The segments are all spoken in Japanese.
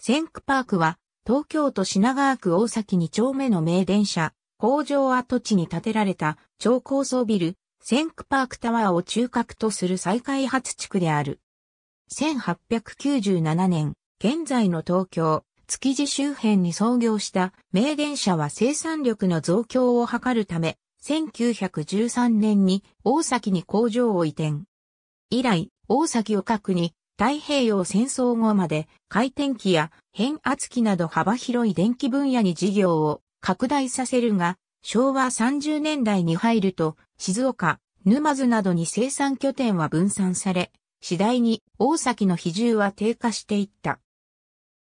センクパークは、東京都品川区大崎2丁目の名電車、工場跡地に建てられた超高層ビル、センクパークタワーを中核とする再開発地区である。1897年、現在の東京、築地周辺に創業した名電車は生産力の増強を図るため、1913年に大崎に工場を移転。以来、大崎を核に太平洋戦争後まで回転機や変圧器など幅広い電気分野に事業を拡大させるが、昭和30年代に入ると静岡、沼津などに生産拠点は分散され、次第に大崎の比重は低下していった。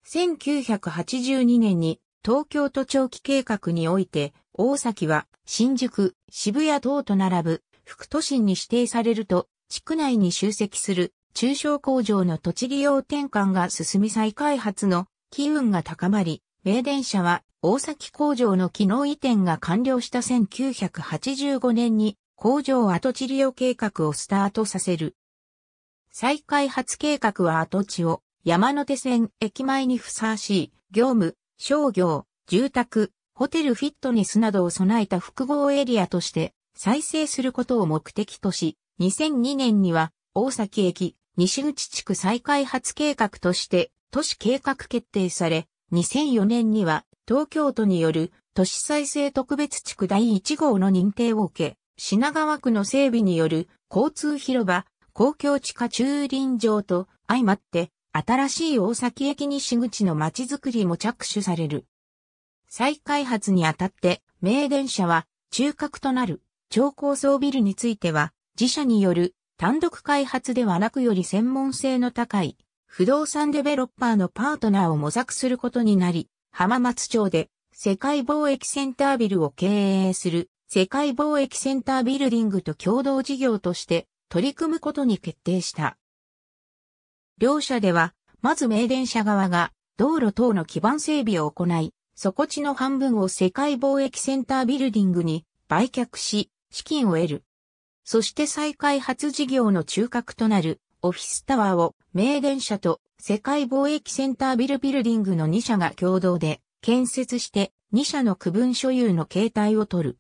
1982年に東京都長期計画において、大崎は新宿、渋谷等と並ぶ副都心に指定されると、地区内に集積する中小工場の土地利用転換が進み再開発の機運が高まり、名電車は大崎工場の機能移転が完了した1985年に工場跡地利用計画をスタートさせる。再開発計画は跡地を山手線駅前にふさわしい業務、商業、住宅、ホテルフィットネスなどを備えた複合エリアとして再生することを目的とし、2002年には大崎駅、西口地区再開発計画として都市計画決定され、2004年には東京都による都市再生特別地区第1号の認定を受け、品川区の整備による交通広場、公共地下駐輪場と相まって、新しい大崎駅西口の街づくりも着手される。再開発にあたって、名電車は中核となる超高層ビルについては、自社による単独開発ではなくより専門性の高い不動産デベロッパーのパートナーを模索することになり、浜松町で世界貿易センタービルを経営する世界貿易センタービルディングと共同事業として取り組むことに決定した。両社では、まず名電社側が道路等の基盤整備を行い、底地の半分を世界貿易センタービルディングに売却し、資金を得る。そして再開発事業の中核となるオフィスタワーを名電社と世界貿易センタービルビルディングの2社が共同で建設して2社の区分所有の形態を取る。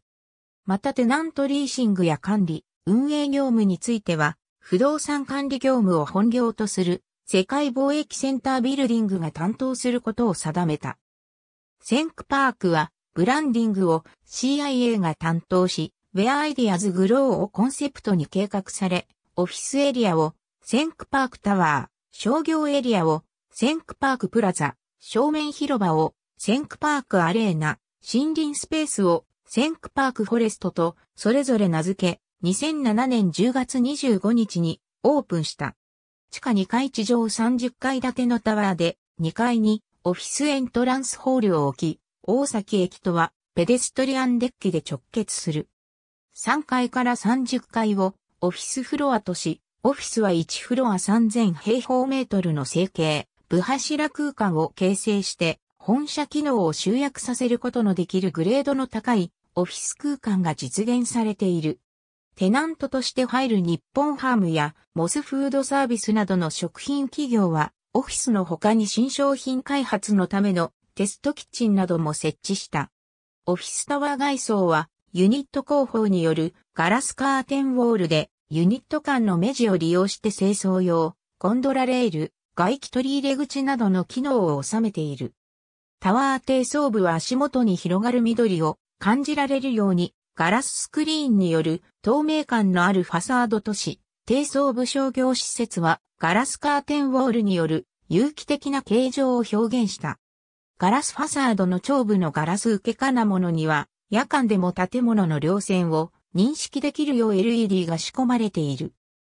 またテナントリーシングや管理、運営業務については不動産管理業務を本業とする世界貿易センタービルディングが担当することを定めた。センクパークはブランディングを CIA が担当し、ウェアアイディアズグローをコンセプトに計画され、オフィスエリアをセンクパークタワー、商業エリアをセンクパークプラザ、正面広場をセンクパークアレーナ、森林スペースをセンクパークフォレストとそれぞれ名付け、2007年10月25日にオープンした。地下2階地上30階建てのタワーで2階にオフィスエントランスホールを置き、大崎駅とはペデストリアンデッキで直結する。3階から30階をオフィスフロアとし、オフィスは1フロア3000平方メートルの成形、部柱空間を形成して、本社機能を集約させることのできるグレードの高いオフィス空間が実現されている。テナントとして入る日本ハムやモスフードサービスなどの食品企業はオフィスの他に新商品開発のためのテストキッチンなども設置した。オフィスタワー外装はユニット工法によるガラスカーテンウォールでユニット間の目地を利用して清掃用、ゴンドラレール、外気取り入れ口などの機能を収めている。タワー低層部は足元に広がる緑を感じられるようにガラススクリーンによる透明感のあるファサード都市、低層部商業施設はガラスカーテンウォールによる有機的な形状を表現した。ガラスファサードの長部のガラス受け金物には夜間でも建物の稜線を認識できるよう LED が仕込まれている。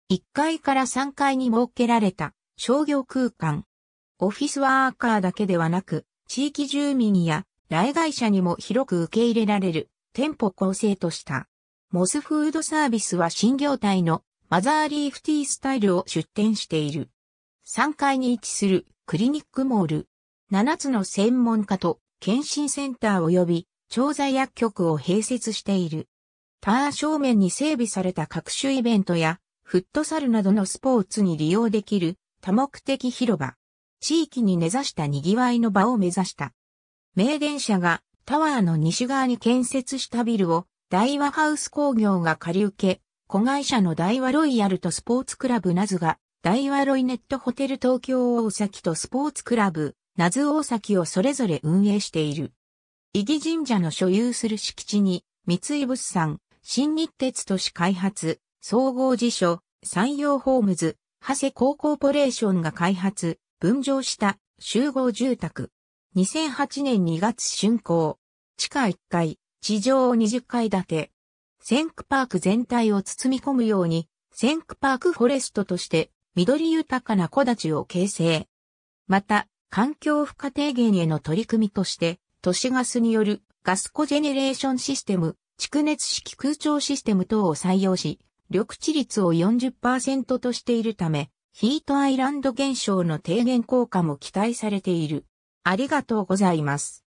1階から3階に設けられた商業空間。オフィスワーカーだけではなく、地域住民や来外者にも広く受け入れられる店舗構成とした。モスフードサービスは新業態のマザーリーフティースタイルを出展している。3階に位置するクリニックモール。7つの専門家と検診センター及び調剤薬局を併設している。ター正面に整備された各種イベントや、フットサルなどのスポーツに利用できる多目的広場。地域に根ざした賑わいの場を目指した。名電車がタワーの西側に建設したビルを大和ハウス工業が借り受け、子会社の大和ロイヤルとスポーツクラブナズが、大和ロイネットホテル東京大崎とスポーツクラブ、ナズ大崎をそれぞれ運営している。伊義神社の所有する敷地に、三井物産、新日鉄都市開発、総合辞書、山陽ホームズ、長谷高コーポレーションが開発、分譲した集合住宅。2008年2月竣工。地下1階、地上20階建て。センクパーク全体を包み込むように、センクパークフォレストとして緑豊かな小立を形成。また、環境負荷低減への取り組みとして、都市ガスによるガスコジェネレーションシステム、蓄熱式空調システム等を採用し、緑地率を40%としているため、ヒートアイランド現象の低減効果も期待されている。ありがとうございます。